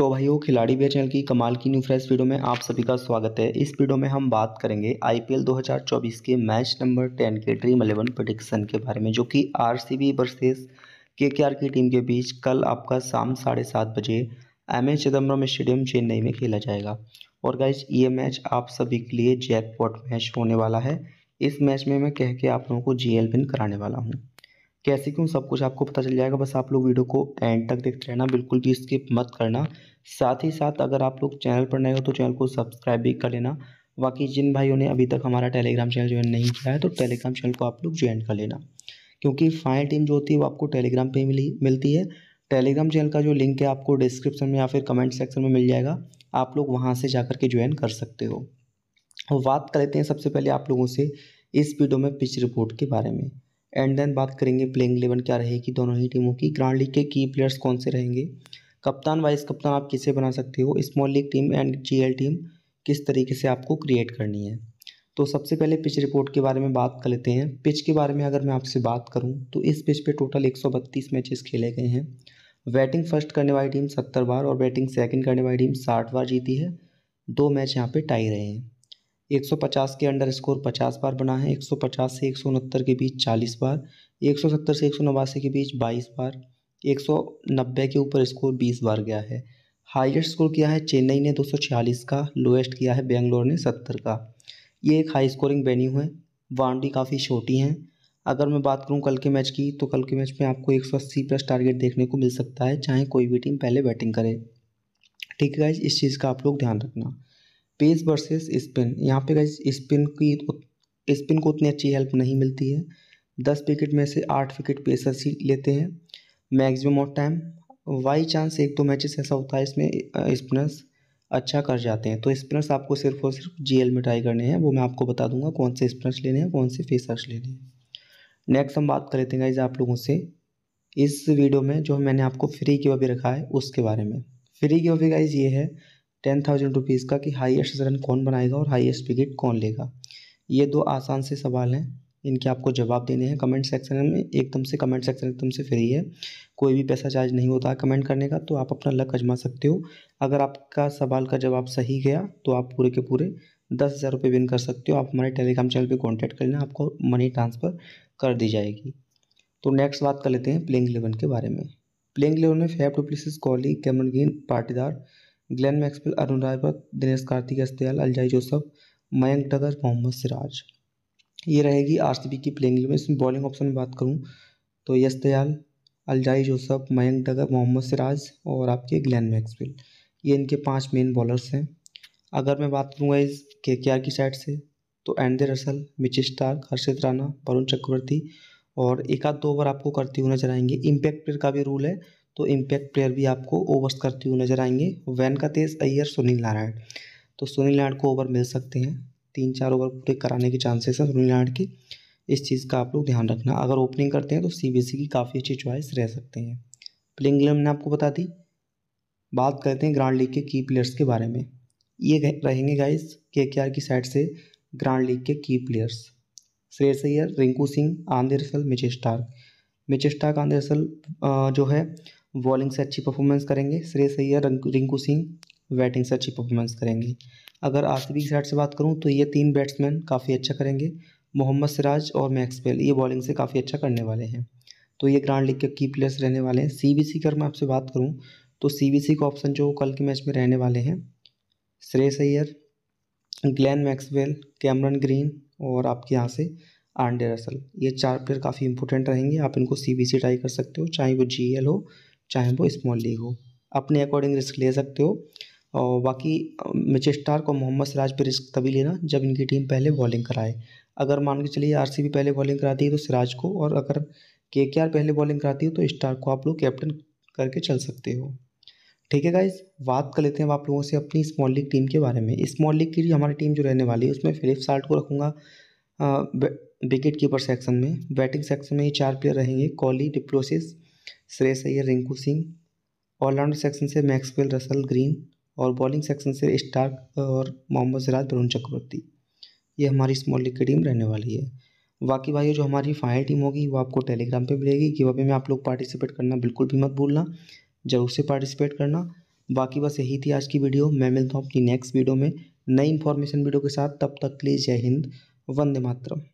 तो भाई खिलाड़ी भैया चैनल की कमाल की न्यू फ्रेश वीडियो में आप सभी का स्वागत है इस वीडियो में हम बात करेंगे आईपीएल 2024 के मैच नंबर 10 के ड्रीम इलेवन प्रोडिक्शन के बारे में जो कि आरसीबी वर्सेस केकेआर की टीम के बीच कल आपका शाम साढ़े सात बजे M A Chidambaram stadium Chennai में खेला जाएगा और गाइज ये मैच आप सभी के लिए जैकपॉट मैच होने वाला है इस मैच में मैं कह के आप लोगों को जी कराने वाला हूँ कैसे क्यों सब कुछ आपको पता चल जाएगा बस आप लोग वीडियो को एंड तक देखते रहना बिल्कुल भी स्किप मत करना साथ ही साथ अगर आप लोग चैनल पर नए हो तो चैनल को सब्सक्राइब भी कर लेना बाकी जिन भाइयों ने अभी तक हमारा टेलीग्राम चैनल ज्वाइन नहीं किया है तो टेलीग्राम चैनल को आप लोग ज्वाइन कर लेना क्योंकि फाइनल टीम जो होती है वो आपको टेलीग्राम पर मिली मिलती है टेलीग्राम चैनल का जो लिंक है आपको डिस्क्रिप्शन में या फिर कमेंट सेक्शन में मिल जाएगा आप लोग वहाँ से जा के ज्वाइन कर सकते हो बात कर लेते हैं सबसे पहले आप लोगों से इस वीडियो में पिच रिपोर्ट के बारे में एंड देन बात करेंगे प्लेइंग इलेवन क्या रहेगी दोनों ही टीमों की ग्रांड लीग के की प्लेयर्स कौन से रहेंगे कप्तान वाइस कप्तान आप किसे बना सकते हो small league team and G team किस तरीके से आपको क्रिएट करनी है तो सबसे पहले पिच रिपोर्ट के बारे में बात कर लेते हैं पिच के बारे में अगर मैं आपसे बात करूं तो इस पिच पे टोटल 132 मैचेस खेले गए हैं बैटिंग फर्स्ट करने वाली टीम सत्तर बार और बैटिंग सेकंड करने वाली टीम साठ बार जीती है दो मैच यहाँ पे टाई रहे हैं 150 के अंडर स्कोर पचास बार बना है 150 से एक के बीच चालीस बार 170 से एक के बीच बाईस बार 190 के ऊपर स्कोर बीस बार गया है हाईएस्ट स्कोर किया है चेन्नई ने 246 का लोएस्ट किया है बेंगलोर ने 70 का ये एक हाई स्कोरिंग वेन्यू है बाउंड्री काफ़ी छोटी हैं अगर मैं बात करूं कल के मैच की तो कल के मैच में आपको 180 प्लस टारगेट देखने को मिल सकता है चाहे कोई भी टीम पहले बैटिंग करे ठीक है इस चीज़ का आप लोग ध्यान रखना पेस वर्सेस स्पिन यहाँ पे गई स्पिन की स्पिन को उतनी अच्छी हेल्प नहीं मिलती है दस विकेट में से आठ विकेट पेसर्स ही लेते हैं maximum of time by chance एक दो मैचेस ऐसा होता है इसमें स्पिनर्स अच्छा कर जाते हैं तो स्पिनर्स आपको सिर्फ और सिर्फ जी में ट्राई करने हैं वो मैं आपको बता दूंगा कौन से स्पिनर्स लेने हैं कौन से फेसर्स लेने हैं नेक्स्ट हम बात कर लेते हैं गाइज आप लोगों से इस वीडियो में जो मैंने आपको फ्री की वे रखा है उसके बारे में फ्री की वे गाइज ये है टेन थाउजेंड रुपीज़ का कि हाईएस्ट रन कौन बनाएगा और हाईएस्ट विकेट कौन लेगा ये दो आसान से सवाल हैं इनके आपको जवाब देने हैं कमेंट सेक्शन में एकदम से कमेंट सेक्शन एकदम से फ्री है कोई भी पैसा चार्ज नहीं होता है कमेंट करने का तो आप अपना लक आजमा सकते हो अगर आपका सवाल का जवाब सही गया तो आप पूरे के पूरे दस हज़ार रुपये विन कर सकते हो आप हमारे टेलीग्राम चैनल पे कांटेक्ट कर लेना आपको मनी ट्रांसफ़र कर दी जाएगी तो नेक्स्ट बात कर लेते हैं प्लेइंग इलेवन के बारे में प्लेइंग इलेवन में फैफ डुप्लिस कॉली कैमन गेंद पाटीदार ग्लैन मैक्सपेल अरुण रायवत दिनेश कार्तिक अस्तयाल अलजाई जोसफ मयंक डगर मोहम्मद सिराज ये रहेगी आरसीबी की प्लेइंग में इसमें बॉलिंग ऑप्शन में बात करूँ तो यस्तयाल अलजाई जोसफ मयंक डगर मोहम्मद सिराज और आपके ग्लैन मैक्सवेल ये इनके पाँच मेन बॉलर्स हैं अगर मैं बात करूँगा इस के के आर की साइड से तो Andre Russell Mitch Starc Harshit Rana Varun Chakravarthy और एक आध दो ओवर आपको करते हुए नजर आएंगे इम्पैक्ट प्लेयर का भी रूल है तो इम्पैक्ट प्लेयर भी आपको ओवर्स करते हुए नजर आएंगे वैन का तेज अय्यर सुनील नारायण तो सुनील नारायण को ओवर मिल सकते हैं तीन चार ओवर पूरे कराने के चांसेस हैं सुनील नारायण के इस चीज़ का आप लोग ध्यान रखना अगर ओपनिंग करते हैं तो सीबीसी e की काफ़ी अच्छी चॉइस रह सकते हैं प्लेइंग इलेवन आपको बता दी बात करते हैं ग्रांड लीग के की प्लेयर्स के बारे में ये रहेंगे गाइस के की साइड से ग्रांड लीग के की players Shreyas Iyer Rinku Singh Andre Russell Mitch Starc Starc Andre Russell जो है बॉलिंग से अच्छी परफॉर्मेंस करेंगे श्रेयस अय्यर रिंकू सिंह बैटिंग से अच्छी परफॉर्मेंस करेंगे अगर आरसीबी की साइड से बात करूँ तो ये तीन बैट्समैन काफ़ी अच्छा करेंगे मोहम्मद सिराज और मैक्सवेल ये बॉलिंग से काफ़ी अच्छा करने वाले हैं तो ये ग्रांड लीग के की प्लेयर्स रहने वाले हैं सी की अगर मैं आपसे बात करूँ तो सी का ऑप्शन जो कल के मैच में रहने वाले हैं Shreyas Iyer Glenn Maxwell Cameron Green और आपके यहाँ से आंडे रसल ये चार प्लेयर काफ़ी इंपॉर्टेंट रहेंगे आप इनको सी बी सी ट्राई कर सकते हो चाहे वो जी एल हो चाहे वो स्मॉल लीग हो अपने अकॉर्डिंग रिस्क ले सकते हो और बाकी स्टार को मोहम्मद सिराज पर रिस्क तभी लेना जब इनकी टीम पहले बॉलिंग कराए अगर मान के चलिए आर पहले बॉलिंग कराती है तो सिराज को और अगर के पहले बॉलिंग कराती है तो स्टार को आप लोग कैप्टन करके चल सकते हो ठीक है गाइज बात कर लेते हैं आप लोगों से अपनी स्मॉल लीग टीम के बारे में स्मॉल लीग की हमारी टीम जो रहने वाली है उसमें फिलिप साल्ट को रखूँगा विकेट कीपर सेक्शन में बैटिंग सेक्शन में ये चार प्लेयर रहेंगे Kohli du Plessis Shreyas Iyer Rinku Singh allrounder section से मैक्सवेल रसल ग्रीन और बॉलिंग सेक्शन से स्टार्क और मोहम्मद सिराज वरुण चक्रवर्ती ये हमारी स्मॉल लीग की टीम रहने वाली है बाकी भाइयों जो हमारी फाइनल टीम होगी वो आपको टेलीग्राम पे मिलेगी कि वे में आप लोग पार्टिसिपेट करना बिल्कुल भी मत भूलना जरूर से पार्टिसिपेट करना बाकी बस यही थी आज की वीडियो मैं मिलता हूँ अपनी नेक्स्ट वीडियो में नई इन्फॉर्मेशन वीडियो के साथ तब तक प्लीज़ जय हिंद वंदे मातरम